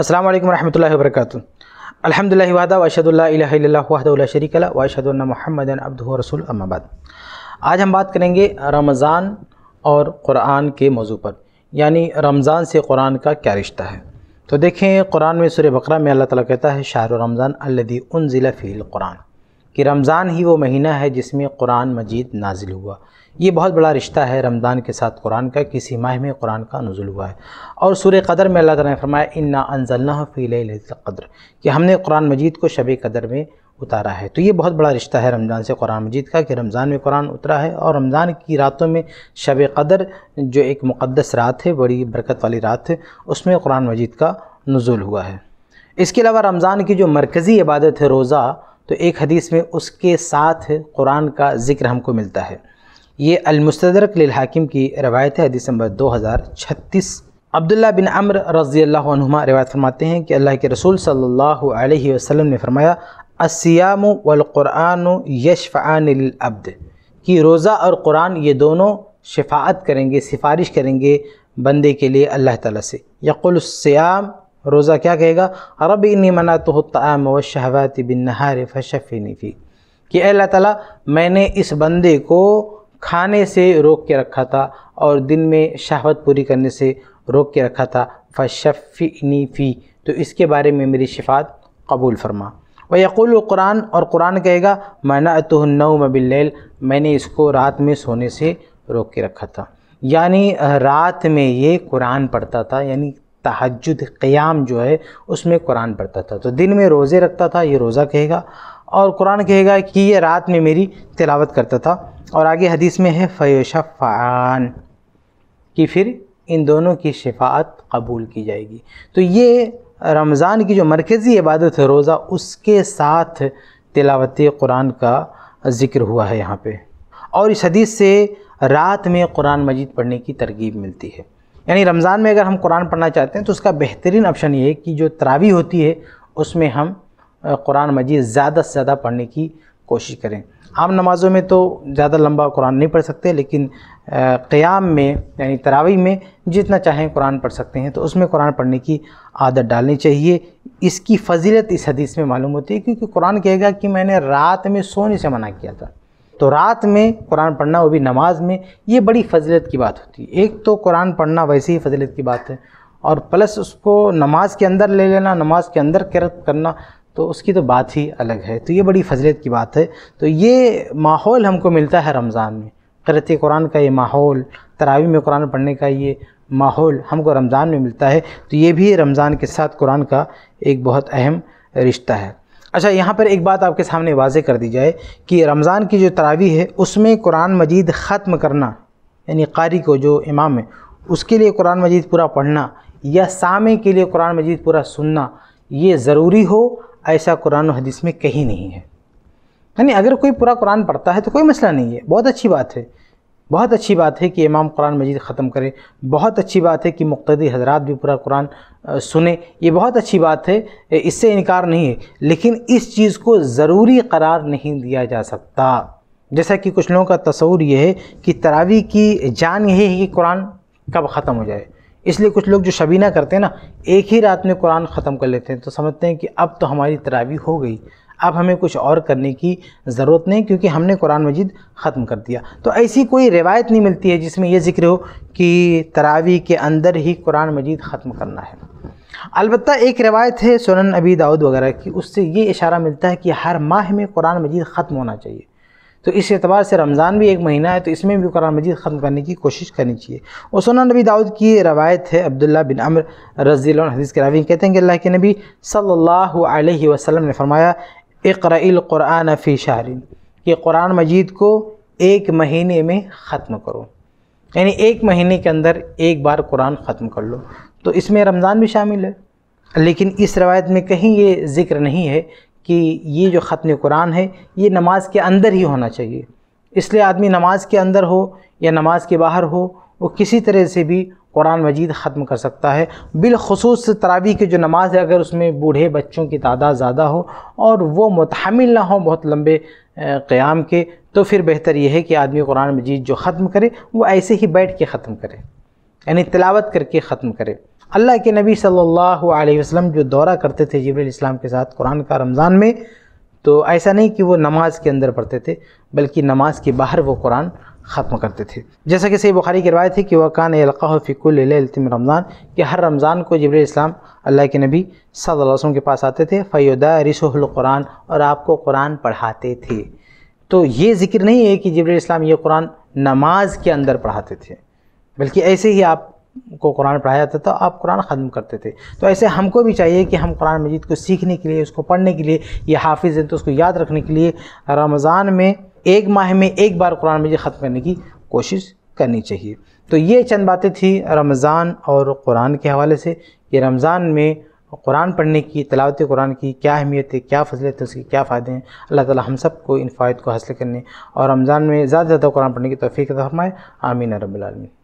अस्सलाम वालेकुम रहमतुल्लाहि व बरकातुहू अल्हम्दुलिल्लाहि वहदा व अशहदु ला इलाहा इल्लल्लाह वहदहु ला शरीक ला व अशहदु अन्ना मुहम्मदन अब्दुहु व रसूल अम्मा बाद आज हम बात करेंगे रमज़ान और कुरान के मौजू पर यानी रमज़ान से कुरान का क्या रिश्ता है तो देखें कुरान में सूर्य बकरा में अल्लाह ताला कहता है शाहर रमज़ान अल्लदी उन ज़िला फ़ील कुरान कि रमज़ान ही वो महीना है जिसमें कुरान मजीद नाजिल हुआ ये बहुत बड़ा रिश्ता है रमज़ान के साथ कुरान का किसी माह में कुरान का नजुल हुआ है और सूर्य कदर में अल्लाह ताला ने फरमाया इन्ना अनजल्ला फ़ी कदर कि हमने कुरान मजीद को शब कदर में उतारा है तो ये बहुत बड़ा रिश्ता है रमज़ान से कुरान मजीद का कि रमज़ान में कुरान उतरा है और रमज़ान की रातों में शब कदर जो एक मुक़दस रात है बड़ी बरकत वाली रात है उसमें कुरान मजीद का नज़ुल हुआ है इसके अलावा रमज़ान की जो मरकज़ी इबादत है रोज़ा तो एक हदीस में उसके साथ कुरान का ज़िक्र हमको मिलता है ये अलमस्तरक हाकिम की रवायत है हदीस नंबर दो हज़ार छत्तीस अब्दुल्ला बिन अमर रज़ी अल्लाहमा रवायत फरमाते हैं कि अल्लाह के रसूल सल्लल्लाहु अलैहि वसल्लम ने फरमाया असियाम वलक़ुरान यशफ़ानअब्द कि रोज़ा और कुरान ये दोनों शफात करेंगे सिफारिश करेंगे बंदे के लिए अल्लाह ताला से यकुलस्याम रोज़ा क्या कहेगा अरब इन्नी मना तो तम व शहवात बिन नहार फशफ़ी फ़ी कि अल्लाह ताला मैंने इस बंदे को खाने से रोक के रखा था और दिन में शहावत पूरी करने से रोक के रखा था फशफ़ी फ़ी तो इसके बारे में मेरी शिफात कबूल फरमा व यकुल कुरान और कुरान कहेगा मना तोन्नऊ मबिल मैंने इसको रात में सोने से रोक के रखा था यानी रात में ये कुरान पढ़ता था यानी तहजद क़याम जो है उसमें कुरान पढ़ता था तो दिन में रोज़े रखता था ये रोज़ा कहेगा और कुरान कहेगा कि ये रात में मेरी तिलावत करता था और आगे हदीस में है फ़ैश फ़ान कि फिर इन दोनों की शिफात कबूल की जाएगी तो ये रमज़ान की जो मरकज़ी इबादत है रोज़ा उसके साथ तिलावत कुरान का ज़िक्र हुआ है यहाँ पर और इस हदीस से रात में कुरान मजीद पढ़ने की तरगीब मिलती है यानी रमज़ान में अगर हम कुरान पढ़ना चाहते हैं तो उसका बेहतरीन ऑप्शन ये है कि जो तरावी होती है उसमें हम कुरान मजीद ज़्यादा से ज़्यादा पढ़ने की कोशिश करें आम नमाज़ों में तो ज़्यादा लंबा कुरान नहीं पढ़ सकते लेकिन क़याम में यानी तरावी में जितना चाहें कुरान पढ़ सकते हैं तो उसमें कुरान पढ़ने की आदत डालनी चाहिए इसकी फजीलत इस हदीस में मालूम होती है क्योंकि कुरान कहेगा कि मैंने रात में सोने से मना किया था तो रात में कुरान पढ़ना वो भी नमाज में ये बड़ी फजीलत की बात होती है एक तो कुरान पढ़ना वैसे ही फजीलत की बात है और प्लस उसको नमाज के अंदर ले लेना नमाज के अंदर करत करना तो उसकी तो बात ही अलग है तो ये बड़ी फजलत की बात है तो ये माहौल हमको मिलता है रमज़ान में करत कुरान का ये माहौल तरावी में कुरान पढ़ने का ये माहौल हमको रमज़ान में मिलता है तो ये भी रमज़ान के साथ कुरान का एक बहुत अहम रिश्ता है अच्छा यहाँ पर एक बात आपके सामने वाजे कर दी जाए कि रमज़ान की जो तरावी है उसमें कुरान मजीद ख़त्म करना यानी कारी को जो इमाम है उसके लिए कुरान मजीद पूरा पढ़ना या सामे के लिए कुरान मजीद पूरा सुनना ये ज़रूरी हो ऐसा कुरान हदीस में कहीं नहीं है यानी अगर कोई पूरा कुरान पढ़ता है तो कोई मसला नहीं है बहुत अच्छी बात है बहुत अच्छी बात है कि इमाम कुरान मजीद ख़त्म करें बहुत अच्छी बात है कि मुख्तदी हजरात भी पूरा कुरान सुने ये बहुत अच्छी बात है इससे इनकार नहीं है लेकिन इस चीज़ को ज़रूरी करार नहीं दिया जा सकता जैसा कि कुछ लोगों का तस्वूर ये है कि तरावी की जान यही है कि कुरान कब ख़त्म हो जाए इसलिए कुछ लोग जो शबीना करते हैं ना एक ही रात में कुरान ख़त्म कर लेते हैं तो समझते हैं कि अब तो हमारी तरावी हो गई अब हमें कुछ और करने की ज़रूरत नहीं क्योंकि हमने कुरान मजीद ख़त्म कर दिया तो ऐसी कोई रिवायत नहीं मिलती है जिसमें यह जिक्र हो कि तरावी के अंदर ही कुरान मजीद ख़त्म करना है अलबत् एक रिवायत है सोनन अबी दाऊद वगैरह की उससे ये इशारा मिलता है कि हर माह में कुरान मजीद ख़त्म होना चाहिए तो इस एतबार से रमज़ान भी एक महीना है तो इसमें भी कुरान मजीद ख़त्म करने की कोशिश करनी चाहिए और सोना नबी दाऊद की रवायत है अब्दुल्ला बिन अमर रजील हदीस के रवि कहते हैं कि अल्लाह के नबी सल्लल्लाहु अलैहि वसल्लम ने फरमाया इकरक़ुरान फ़ी शाहरिन कि कुरान मजीद को एक महीने में ख़त्म करो यानी एक महीने के अंदर एक बार कुरान ख़त्म कर लो तो इसमें रमज़ान भी शामिल है लेकिन इस रवायत में कहीं ये ज़िक्र नहीं है कि ये जो ख़त्म कुरान है ये नमाज के अंदर ही होना चाहिए इसलिए आदमी नमाज के अंदर हो या नमाज के बाहर हो वो किसी तरह से भी कुरान मजीद ख़त्म कर सकता है बिलखसूस तरावी की जो नमाज है अगर उसमें बूढ़े बच्चों की तादाद ज़्यादा हो और वो मुतहमिल ना हो बहुत लंबे क़्याम के तो फिर बेहतर यह है कि आदमी कुरान मजीद जो ख़त्म करे वो ऐसे ही बैठ के ख़त्म करे यानी तिलावत करके ख़त्म करे अल्लाह के नबी सल्लल्लाहु अलैहि वसल्लम जो दौरा करते थे जबरील इस्लाम के साथ कुरान का रमज़ान में तो ऐसा नहीं कि वो नमाज के अंदर पढ़ते थे बल्कि नमाज के बाहर वो कुरान ख़त्म करते थे जैसा कि सही बुखारी की रवायत है कि वकान फ़िकुलतम रमज़ान कि हर रमज़ान को जबर इस्लाम अल्लाह के नबी सल्लम के पास आते थे फ़ैदा रसुल्कुरान और आपको कुरान पढ़ाते थे तो ये जिक्र नहीं है कि जबर इस्लाम ये कुरान नमाज के अंदर पढ़ाते थे बल्कि ऐसे ही आप को कुरान पढ़ाया जाता था तो आप कुरान ख़त्म करते थे तो ऐसे हमको भी चाहिए कि हम कुरान मजीद को सीखने के लिए उसको पढ़ने के लिए ये हाफिज़ हैं तो उसको याद रखने के लिए रमज़ान में एक माह में एक बार कुरान मजीद ख़त्म करने की कोशिश करनी चाहिए तो ये चंद बातें थी रमज़ान और कुरान के हवाले से कि रमज़ान में कुरान पढ़ने की तलावत कुरान की क्या अहमियत है क्या फजलत है उसके क्या फ़ायदे हैं अल्लाह ताला हम सब को इन फ़ायद को हासिल करने और रमज़ान में ज़्यादा से ज़्यादा कुरान पढ़ने की तोफ़ी फरमाए आमीन रबालमीन